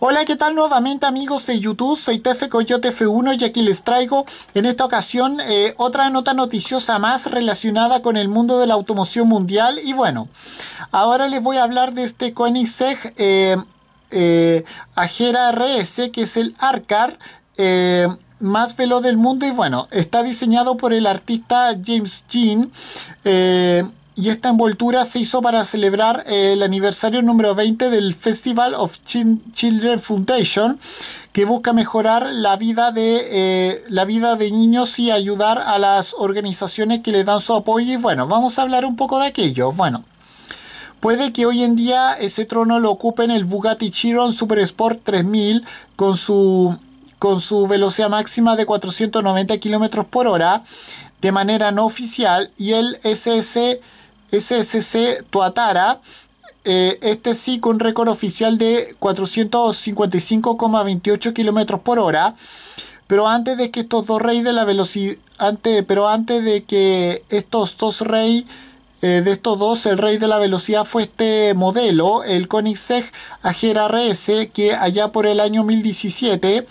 Hola, ¿qué tal nuevamente amigos de YouTube? Soy Tefe Coyote F1 y aquí les traigo en esta ocasión eh, otra nota noticiosa más relacionada con el mundo de la automoción mundial. Y bueno, ahora les voy a hablar de este Koenigsegg eh, eh Ajera RS, que es el ARCAR eh, más veloz del mundo. Y bueno, está diseñado por el artista James Jean. Y esta envoltura se hizo para celebrar eh, el aniversario número 20 del Festival of Children Foundation, que busca mejorar la vida de eh, la vida de niños y ayudar a las organizaciones que le dan su apoyo. Y bueno, vamos a hablar un poco de aquello. Bueno. Puede que hoy en día ese trono lo ocupen el Bugatti Chiron Super Sport 3000 con su, con su velocidad máxima de 490 km por hora de manera no oficial y el SS SSC Tuatara, eh, este sí con récord oficial de 455,28 kilómetros por hora. Pero antes de que estos dos reyes de la velocidad, antes, pero antes de que estos dos reyes eh, de estos dos, el rey de la velocidad fue este modelo, el Koenigsegg Agera RS, que allá por el año 2017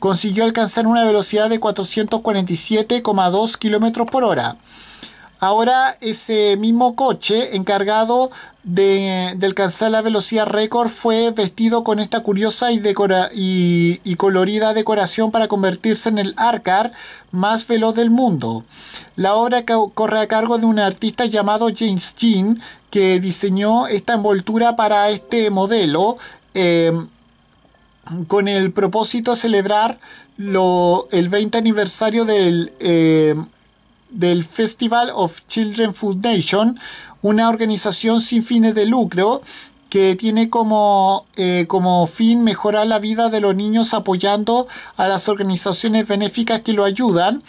consiguió alcanzar una velocidad de 447,2 km por hora. Ahora ese mismo coche encargado de, alcanzar la velocidad récord fue vestido con esta curiosa y, colorida decoración para convertirse en el Arcar más veloz del mundo. La obra corre a cargo de un artista llamado James Jean que diseñó esta envoltura para este modelo. Em, con el propósito de celebrar el 20 aniversario del em, del Festival of Children Foundation, una organización sin fines de lucro que tiene como, eh, como fin mejorar la vida de los niños apoyando a las organizaciones benéficas que lo ayudan.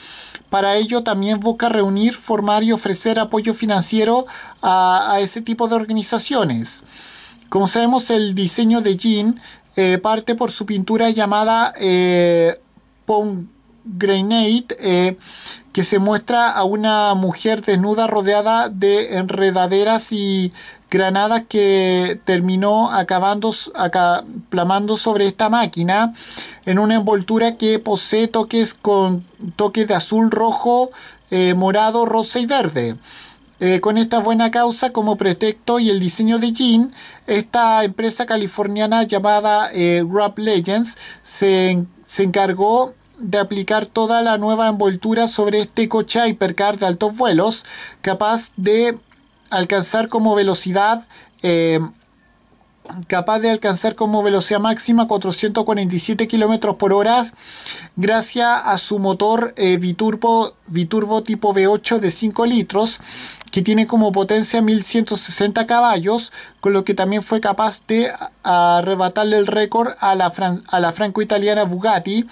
Para ello también busca reunir, formar y ofrecer apoyo financiero a, ese tipo de organizaciones. Como sabemos, el diseño de Jean eh, parte por su pintura llamada eh, Grenade, eh, que se muestra a una mujer desnuda rodeada de enredaderas y granadas que terminó acabando, sobre esta máquina en una envoltura que posee toques con toques de azul, rojo, eh, morado, rosa y verde. Eh, con esta buena causa como pretexto y el diseño de Jean, esta empresa californiana llamada Rap Legends se, se encargó de aplicar toda la nueva envoltura sobre este coche hipercar de altos vuelos, capaz de alcanzar como velocidad eh, capaz de alcanzar como velocidad máxima 447 km por hora gracias a su motor eh, biturbo, tipo V8 de 5 litros que tiene como potencia 1160 caballos con lo que también fue capaz de arrebatarle el récord a la, a la franco-italiana Bugatti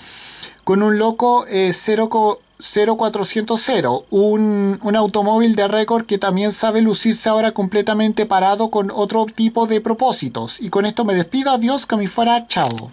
con un loco 0400, eh, un, un automóvil de récord que también sabe lucirse ahora completamente parado con otro tipo de propósitos. Y con esto me despido, adiós, que me fuera, chao.